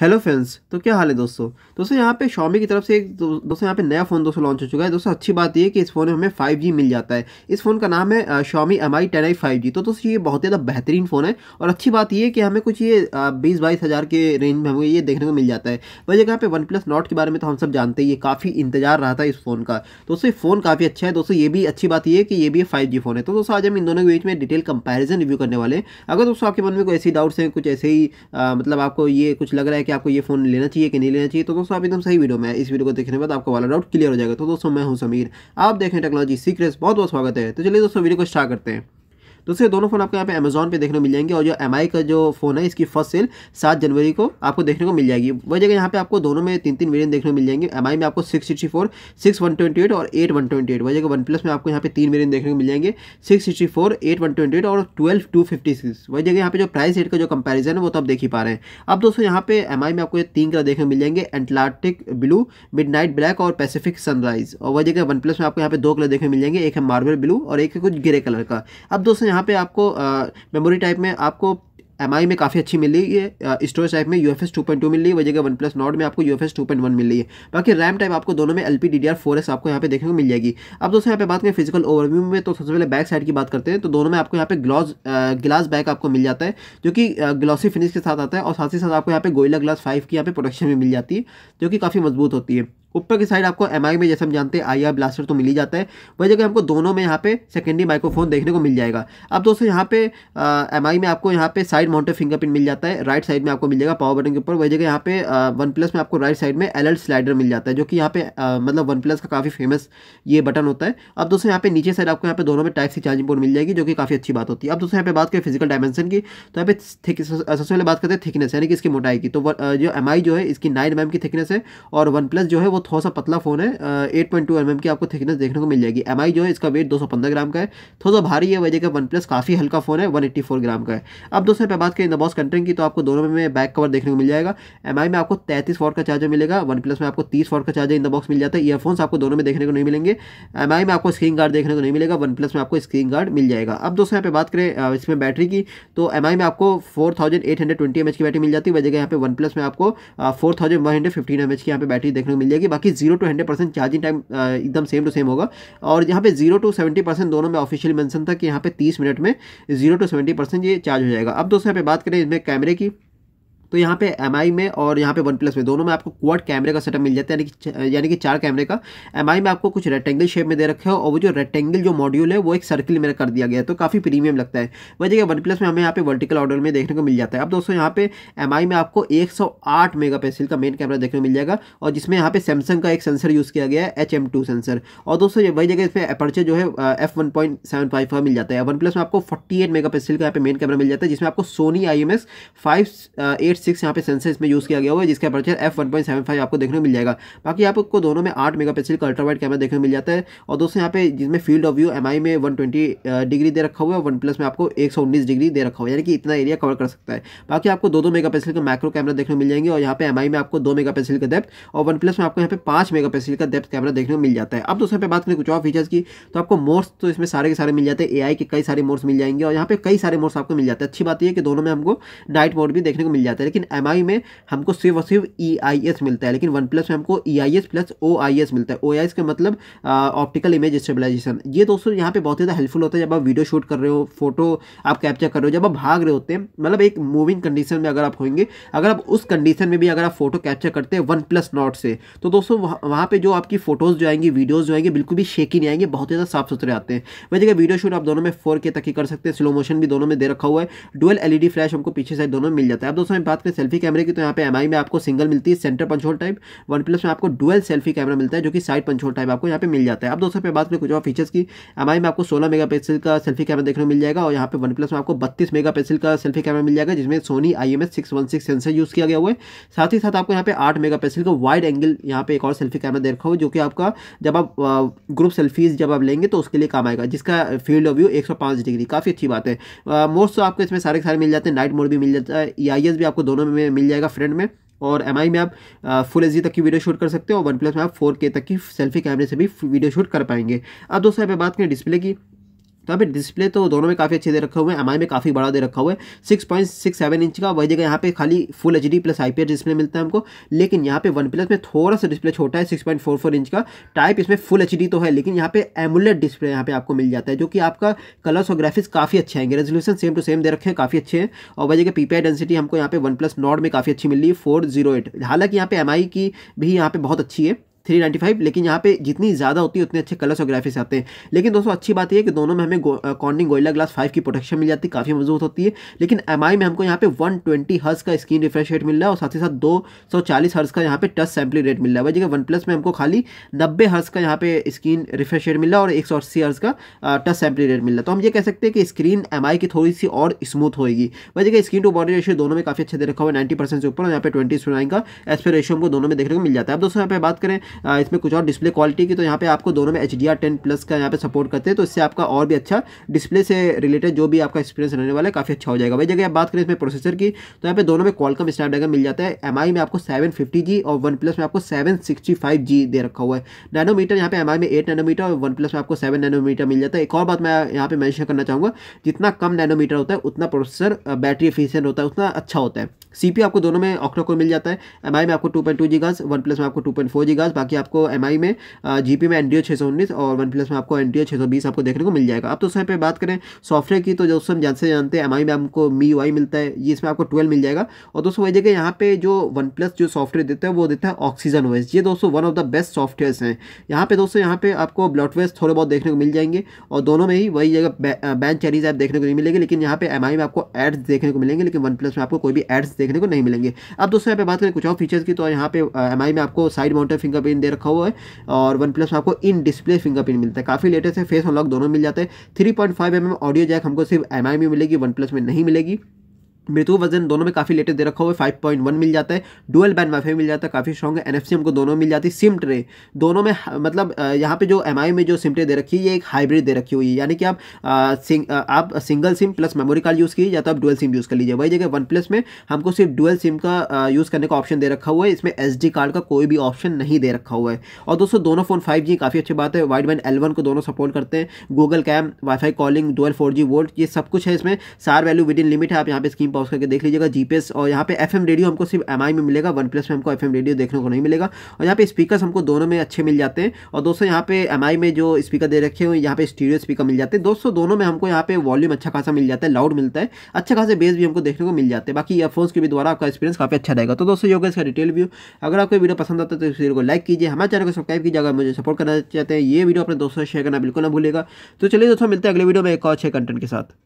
hello friends तो क्या हाल है दोस्तों दोस्तों यहाँ पे शॉमी की तरफ से एक दो, दोस्तों यहाँ पे नया फ़ोन दोस्तों लॉन्च हो चुका है दोस्तों अच्छी बात यह कि इस फ़ोन में हमें 5G मिल जाता है इस फ़ोन का नाम है Xiaomi Mi ten i five G तो दोस्तों ये बहुत ज़्यादा बेहतरीन फ़ोन है और अच्छी बात यह कि हमें कुछ ये बीस बाईस हज़ार के रेंज में हमें ये देखने को मिल जाता है वही जगह पे वन प्लस नॉट के बारे में तो हम सब जानते हैं ये काफ़ी इंतजार रहा था इस फ़ोन का दोस्तों ये फ़ोन काफ़ी अच्छा है दोस्तों ये भी अच्छी बात यह कि ये भी फाइव जी फ़ोन है तो दोस्तों आज हम इन दोनों के बीच में डिटेल कंपेरिजन रिव्यू करने वाले हैं अगर दोस्तों आपके मन में कोई ऐसी डाउट्स हैं कुछ ऐसे ही मतलब आपको ये कुछ लग रहा है कि आपको ये फ़ोन लेना चाहिए कि नहीं लेना चाहिए तो दोस्तों आप एकदम सही वीडियो में इस वीडियो को देखने के बाद आपका वाला डाउट क्लियर हो जाएगा तो दोस्तों मैं हूँ समीर आप देखें टेक्नोलॉजी सीक्रेट्स बहुत बहुत स्वागत है तो चलिए दोस्तों वीडियो को स्टार्ट करते हैं दोस्तों ये दोनों फ़ोन आपको यहाँ पे अमेजोन पे देखने को मिल जाएंगे और जो एम का जो फ़ोन है इसकी फर्स्ट सेल सात जनवरी को आपको देखने को मिल जाएगी वह जगह यहाँ पे आपको दोनों में तीन तीन वेरियंट देखने को मिल जाएंगे एम में आपको six sixty four six one twenty eight और एट वन ट्वेंटी एट वह जगह वन प्लस में आपको यहाँ पे तीन वेरियंट देखने को मिल जाएंगे six sixty four eight one twenty eight और ट्वेल्व टू फिफ्टी सिक्स वह जगह यहाँ पे जो प्राइस रेट का जो कंपेरिजन है वो तो आप देख ही पा रहे हैं अब दोस्तों यहाँ पे एम में आपको तीन कलर देखने को मिल जाएंगे एंटलार्टिक ब्लू मिड ब्लैक और पैसिफिक सनराइज और वह जगह वन प्लस में आपको यहाँ पे दो कलर देखने मिल जाएंगे एक है मार्बल ब्लू और एक है कुछ ग्रे कलर का अब दोस्तों यहाँ पे आपको मेमोरी टाइप में आपको एम में काफ़ी अच्छी मिल रही है स्टोरेज टाइप में U F S two point two मिल रही है वजह वन प्लस नॉट में आपको U F S two point one मिल रही है बाकी रैम टाइप आपको दोनों में L P D D R four आपको यहाँ पे देखने को मिल जाएगी अब दोस्तों यहाँ पे बात करें फिजिकल ओवरव्यू में तो सबसे पहले बैक साइड की बात करते हैं तो दोनों में आपको यहाँ पे ग्लॉस ग्लास बैक आपको मिल जाता है जो कि ग्लॉसी फिनिश के साथ आता है और साथ ही साथ आपको यहाँ पे गोइला ग्लास फाइव की यहाँ पे प्रोडक्शन भी मिल जाती है जो कि काफ़ी मजबूत होती है ऊपर की साइड आपको एम में जैसे हम जानते हैं आई ब्लास्टर तो मिल ही जाता है वही जगह हमको दोनों में यहाँ पे सेकेंडरी माइक्रोफोन देखने को मिल जाएगा अब दोस्तों यहाँ पे एम में आपको यहाँ पे साइड माउंटेड फिंगरप्रिंट मिल जाता है राइट साइड में आपको मिल जाएगा पावर बटन के ऊपर वही जगह यहाँ पे वन प्लस में आपको राइट साइड में एल स्लाइडर मिल जाता है जो कि यहाँ पे आ, मतलब वन प्लस का काफ़ी फेमस ये बटन होता है अब दोस्तों यहाँ पे नीचे साइड आपको यहाँ पे दोनों में टाइप सी चार्जिंग पोर्ट मिल जाएगी जो कि काफ़ी अच्छी बात होती है अब दोस्तों यहाँ पे बात करें फिजिकल डायमेंशन की तो यहाँ पे सबसे पहले बात करते हैं थिकनेस यानी कि इसकी मोटाई की तो जो एम जो है इसकी नाइन एम mm की थिकनेस है और वन जो है वो थोड़ा सा पतला फ़ोन है एट पॉइंट टू एम की आपको थिकनेस देखने को मिल जाएगी एम जो है इसका वेट दो सौ पंद्रह ग्राम का है थोड़ा सा भारी है वजह का वन प्लस काफ़ी हल्का फ़ोन है वन एट्टी फोर ग्राम का है अब दोस्तों पे बात करें दबॉस द की तो आपको दोनों में बैक कवर देखने को मिल जाएगा एम में आपको तैतीस वॉट का चार्जर मिलेगा वन प्लस में आपको तीस वॉट का चार्जर इन द बॉक्स मिल जाता है ईयरफोन आपको दोनों में देखने को नहीं मिलेंगे एम में आपको स्क्रीन गार्ड देखने को नहीं मिलेगा वन प्लस में आपको स्क्रीन गार्ड मिल जाएगा अब दोस्तों यहाँ पे बात करें इसमें बैटरी की तो एम में आपको four thousand eight hundred twenty की बैटरी मिल जाती है वजह यहाँ पे वन प्लस में आपको four thousand one hundred fifty M H की यहाँ पे बैटरी देखने को मिल जाएगी बाकी zero to hundred percent charging time एकदम सेम टू सेम होगा और यहाँ पे जीरो टू सेवेंटी परसेंट दोनों में ऑफिशियल मेंशन था कि यहाँ पे तीस मिनट में जीरो टू सेवेंटी परसेंट ये चार्ज हो जाएगा अब दोस्तों यहाँ पे बात करें इसमें कैमरे की तो यहाँ पे एम में और यहाँ पे वन प्लस में दोनों में आपको क्वाड कैमरे का सेटअप मिल जाता है यानी कि यानी कि चार कैमरे का एम में आपको कुछ रेक्टेंगल शेप में दे रखे हो और वो जो रेक्टेंगल जो मॉड्यूल है वो एक सर्किल में कर दिया गया है तो काफ़ी प्रीमियम लगता है वह जगह वन प्लस में हमें यहाँ पे वर्टिकल ऑर्डर में देखने को मिल जाता है अब दोस्तों यहाँ पे एम में आपको एक सौ का मेन कैमरा देखने को मिल जाएगा और जिसमें यहाँ पे सैमसंग का एक सेंसर यूज़ किया गया है एच सेंसर और दोस्तों वही जगह इसमें अपर्चर जो है एफ वन का मिल जाता है वन प्लस में आपको फोर्टी एट मेगा का यहाँ पे मेन कैमरा मिल जाता है जिसमें आपको Sony I M S five eight six यहाँ पे सेंसर में यूज़ किया गया हुआ है जिसका aperture F one point seven five आपको देखने को मिल जाएगा बाकी आपको दोनों में आठ मेगा पिक्सल का अल्ट्रावाइड कैमरा देखने को मिल जाता है और दोस्तों यहाँ पे जिसमें field of view M I में वन ट्वेंटी डिग्री दे रखा हुआ है वन प्लस में आपको एक सौ उन्नीस डिग्री दे रखा हुआ है यानी कि इतना एरिया कवर कर सकता है बाकी आपको दो दो मेगा पिक्सल का माइक्रो कैमरा देखने को मिल जाएंगे और यहाँ पे एम में आपको दो मेगा पिक्सल का डेप्थ और वन प्लस में आपको यहाँ पे पाँच मेगा पिक्सल का डेप्थ कैमरा देखने को मिल जाता है अब दोस्तों पे बात करें कुछ और फीचर्स की तो आपको मोड्स तो इसमें सारे के सारे मिल जाते हैं ए के कई सारे मोड्स मिल जाएंगे और यहाँ पे कई सारे मोड्स आपको मिल जाते हैं अच्छी बात यह कि दोनों में हमको नाइट मोड भी देखने को मिल जाता है लेकिन एम में हमको सिर्फ और सिर्फ ई e मिलता है लेकिन वन प्लस में हमको E I S plus O I S मिलता है ओ आई एस का मतलब ऑप्टिकल इमेज स्टेबलाइजेशन ये दोस्तों यहाँ पे बहुत ज़्यादा हेल्पफुल होता है जब आप वीडियो शूट कर रहे हो फोटो आप कैप्चर कर रहे हो जब आप भाग रहे होते हैं मतलब एक मूविंग कंडीशन में अगर आप होंगे अगर आप उस कंडीशन में भी अगर आप फोटो कैप्चर करते हैं वन प्लस नॉट से तो दोस्तों वहाँ पर जो आपकी फोटोज़ जो आएंगी वीडियोज़ जो आएंगे बिल्कुल भी शेक ही नहीं आएंगे बहुत ज़्यादा साफ सुथरे आते हैं वैसे कि वीडियो शूट आप दोनों में फोर के तक ही कर सकते हैं स्लो मोशन भी दोनों में दे रखा हुआ है डुअल एलईडी फ्लैश हमको पीछे साइड दोनों में मिल जाता है अब दोस्तों मैं बात आपने सेल्फी कैमरे की तो यहाँ पे एम में आपको सिंगल मिलती है centre punch hole type one plus में आपको डुअल सेल्फी कैमरा मिलता है जो कि साइड पंचोल टाइप आपको यहाँ पे मिल जाता है अब दोस्तों पे बात करें कुछ और फीचर्स की एम में आपको सोलह मेगा का सेल्फी कैमरा देखने को मिल जाएगा और यहाँ पे वन में आपको बत्तीस मेगा का सेल्फी कैमरा मिल जाएगा जिसमें Sony I M sensor use किया गया हुआ है साथ ही साथ आपको यहाँ पे आठ मेगा का वाइड एंगल यहाँ पे एक और सेल्फी कैमरा देखा हो जो कि आपका जब आप ग्रुप सेल्फीज जब आप लेंगे तो उसके लिए काम आएगा जिसका फील्ड ऑफ व्यू एक डिग्री काफ़ी अच्छी बात है मोस्ट तो आपको इसमें सारे सारे मिल जाते हैं नाइट मोड भी मिल जाता है ई e भी आपको दोनों में मिल जाएगा फ्रंट में और एम में आप फुल एच तक की वीडियो शूट कर सकते हो और वन प्लस में आप फोर तक की सेल्फी कैमरे से भी वीडियो शूट कर पाएंगे अब दोस्तों यहाँ पर बात करें डिस्प्ले की तो यहाँ पे डिस्प्ले तो दोनों में काफ़ी अच्छे दे रखे हुए हैं एम में काफ़ी बड़ा दे रखा हुआ है six point six seven inch का वही जगह यहाँ पे खाली full H D plus I P display मिलता है हमको लेकिन यहाँ पे वन प्लस में थोड़ा सा डिस्प्ले छोटा है six point four four inch का टाइप इसमें फुल एच तो है लेकिन यहाँ पे एमुलेट डिस्प्ले यहाँ पे आपको मिल जाता है जो कि आपका कलर्स और ग्राफिक्स काफ़ी अच्छे आएंगे रेजोल्यूशन सेम टू सेम दे रखे हैं काफ़ी अच्छे हैं और वही जगह पीपीआई डेंसिटी हमको यहाँ पे वन प्लस में काफ़ी अच्छी मिली है फोर जीरो एट हालांकि यहाँ पे एम की भी यहाँ पर बहुत अच्छी है 395 लेकिन यहाँ पे जितनी ज़्यादा होती है उतने अच्छे कलर्स और ग्राफिक्स आते हैं लेकिन दोस्तों अच्छी बात यह है कि दोनों में हमें कॉर्निंग गोइला ग्लास 5 की प्रोटेक्शन मिल जाती है काफ़ी मजबूत होती है लेकिन एम में हमको यहाँ पे 120 ट्वेंटी हर्स का स्क्रीन रिफ्रेश रेट मिल रहा है और साथ ही साथ दो सौ चालीस हर्स का यहाँ पे टच सैम्पली रेट मिल रहा है वजह वन प्लस में हमको खाली नब्बे हर्स का यहाँ पे स्क्रीन रिफ्रेश रेट मिल रहा है और एक सौ अस्सी हर्स का टच सैम्पली रेट मिल रहा है तो हम ये कह सकते हैं कि स्क्रीन एम की थोड़ी सी और स्मूथ होगी जगह स्क्रीन टू बॉडी रेशियो दोनों में काफ़ी अच्छे दे रखा हुआ है नाइन्टी से ऊपर और यहाँ पे ट्वेंटी टू नाइन का एस रेशियो हमको दोनों में देखने को मिल जाता है अब दोस्तों यहाँ पे बात करें इसमें कुछ और डिस्प्ले क्वालिटी की तो यहाँ पे आपको दोनों में H D R ten plus का यहाँ पे सपोर्ट करते हैं तो इससे आपका और भी अच्छा डिस्प्ले से रिलेटेड जो भी आपका एक्सपीरियंस रहने वाला है काफ़ी अच्छा हो जाएगा वही जगह आप बात करें इसमें प्रोसेसर की तो यहाँ पे दोनों में कॉलकम स्नैपड्रैगन मिल जाता है एम में आपको सेवन जी और वन प्लस में आपको सेवन जी दे रखा हुआ है नैनोमीटर यहाँ पे एम में एट नैनोमीटर और वन प्लस में आपको सेवन नैनोमीटर मिल जाता है एक और बात मैं यहाँ पे मैंशन करना चाहूँगा जितना कम नैनोमीटर होता है उतना प्रोसेसर बैटरी एफिशियंट होता है उतना अच्छा होता है सीपी आपको दोनों में ऑक्टो को मिल जाता है एम में आपको टू पॉइंट टू जी गाज वन प्लस में आपको टू पॉइंट फोर जी गाज बाकी आपको एम में जी में एन डी और वन प्लस में आपको एन डी आपको देखने को मिल जाएगा अब तो उसमें पर बात करें सॉफ्टवेयर की तो जो हम जानते जानते हैं एम में हमको मी वाई मिलता है ये इसमें आपको ट्वेल्व मिल जाएगा और दोस्तों वही जगह यहाँ पे जो वन प्लस जो सॉफ्टवेयर देता है वो देता है ऑक्सीजन ओएस ये दोस्तों one of the best softwares हैं यहाँ पे दोस्तों यहाँ पे आपको वेस्ट थोड़े बहुत देखने को मिल जाएंगे और दोनों में ही वही जगह बैन चाइनीज ऐप देखने को नहीं मिलेगी लेकिन यहाँ पे एम में आपको एड्स देखने को मिलेंगे लेकिन वन प्लस में आपको कोई भी एड्स देखने को नहीं मिलेंगे अब दोस्तों यहाँ पे बात करें कुछ और फीचर्स की तो यहाँ पे एम में आपको साइड माउंटेड फिंगर दे रखा हुआ है और वन प्लस आपको इन डिस्प्ले फिंगरप्रिंट मिलता है काफ़ी लेटेस्ट है फेस अनलॉक दोनों मिल जाते हैं three point five M M audio jack हमको सिर्फ एम आई में मिलेगी वन प्लस में नहीं मिलेगी मृत्यु वजन दोनों में काफ़ी लेटेस्ट दे रखा हुआ है 5.1 मिल जाता है डुअल बैंड वाईफाई मिल जाता है काफ़ी स्ट्रॉग है एनएफसी हमको दोनों मिल जाती है सिम ट्रे दोनों में मतलब यहाँ पे जो एम में जो सिम ट्रे दे रखी है ये एक हाइब्रिड दे रखी हुई है यानी कि आप आ, सिंग, आ, आप single sim plus memory card use कीजिए या तो आप डुअल सिम यूज़ कर लीजिए वही जगह वन प्लस में हमको सिर्फ डुअल सिम का यूज़ करने का ऑप्शन दे रखा हुआ है इसमें एस कार्ड का कोई भी ऑप्शन नहीं दे रखा हुआ है और दोस्तों दोनों फ़ोन फाइव काफ़ी अच्छी बात है वाइड बैंड एल को दोनों सपोर्ट करते हैं Google cam wifi calling dual four G ये सब कुछ है इसमें सार वैल्यू विद इन लिमिट है आप यहाँ पर स्कीम पॉज करके देख लीजिएगा जीपीएस और यहाँ पे एफएम रेडियो हमको सिर्फ एमआई में मिलेगा वन प्लस में हमको एफएम रेडियो देखने को नहीं मिलेगा और यहाँ पे स्पीकर्स हमको दोनों में अच्छे मिल जाते हैं और दोस्तों यहाँ पे एमआई में जो स्पीकर दे रखे हुए यहाँ पे स्टीरियो स्पीकर मिल जाते हैं दोस्तों दोनों में हमको यहाँ पे वॉल्यूम अच्छा खासा मिल जाता है लाउड मिलता है अच्छा खासा बेस भी हमको देखने को मिल जाते हैं बाकी ईयरफोन्स के भी द्वारा आपका एक्सपीरियंस काफी अच्छा रहेगा तो दोस्तों योग इसका डिटेल व्यू अगर आपको वीडियो पसंद आता है तो इस वीडियो को लाइक कीजिए हमारे चैनल को सब्सक्राइब कीजिए अगर मुझे सपोर्ट करना चाहते हैं ये वीडियो अपने दोस्तों से शेयर करना बिल्कुल ना भूलेगा तो चलिए दोस्तों मिलते हैं अगले वीडियो में एक और अच्छे कंटेंट के साथ